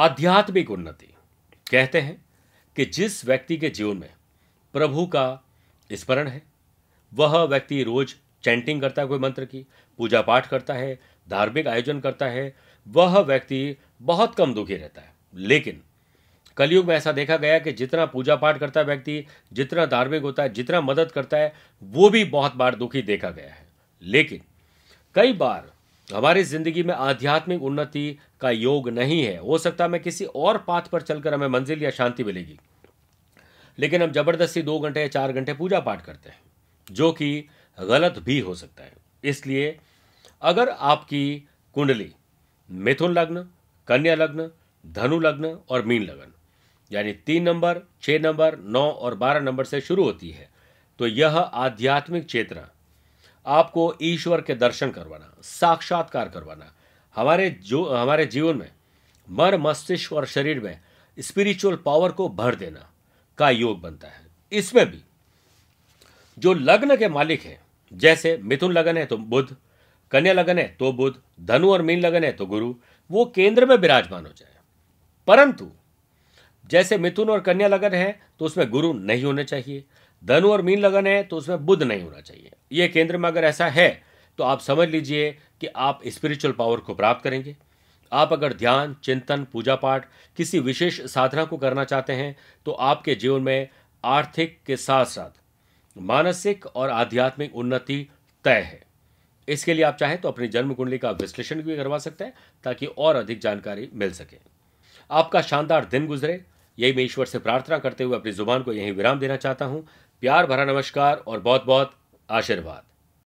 आध्यात्मिक उन्नति कहते हैं कि जिस व्यक्ति के जीवन में प्रभु का स्मरण है वह व्यक्ति रोज चैंटिंग करता है कोई मंत्र की पूजा पाठ करता है धार्मिक आयोजन करता है वह व्यक्ति बहुत कम दुखी रहता है लेकिन कलयुग में ऐसा देखा गया कि जितना पूजा पाठ करता है व्यक्ति जितना धार्मिक होता है जितना मदद करता है वो भी बहुत बार दुखी देखा गया है लेकिन कई बार हमारी जिंदगी में आध्यात्मिक उन्नति का योग नहीं है हो सकता है मैं किसी और पाथ पर चलकर हमें मंजिल या शांति मिलेगी लेकिन हम जबरदस्ती दो घंटे या चार घंटे पूजा पाठ करते हैं जो कि गलत भी हो सकता है इसलिए अगर आपकी कुंडली मिथुन लग्न कन्या लग्न धनु लग्न और मीन लग्न यानी तीन नंबर छः नंबर नौ और बारह नंबर से शुरू होती है तो यह आध्यात्मिक चेतना आपको ईश्वर के दर्शन करवाना साक्षात्कार करवाना हमारे जो हमारे जीवन में मन मस्तिष्क और शरीर में स्पिरिचुअल पावर को भर देना का योग बनता है इसमें भी जो लग्न के मालिक हैं जैसे मिथुन लगन है तो बुद्ध कन्या लगन है तो बुद्ध धनु और मीन लगन है तो गुरु वो केंद्र में विराजमान हो जाए परंतु जैसे मिथुन और कन्या लगन है तो उसमें गुरु नहीं होने चाहिए धनु और मीन लगन है तो उसमें बुद्ध नहीं होना चाहिए यह केंद्र में अगर ऐसा है तो आप समझ लीजिए कि आप स्पिरिचुअल पावर को प्राप्त करेंगे आप अगर ध्यान चिंतन पूजा पाठ किसी विशेष साधना को करना चाहते हैं तो आपके जीवन में आर्थिक के साथ साथ मानसिक और आध्यात्मिक उन्नति तय है इसके लिए आप चाहें तो अपनी जन्म कुंडली का विश्लेषण भी करवा सकते हैं ताकि और अधिक जानकारी मिल सके आपका शानदार दिन गुजरे यही मैं ईश्वर से प्रार्थना करते हुए अपनी जुबान को यही विराम देना चाहता हूं प्यार भरा नमस्कार और बहुत बहुत आशीर्वाद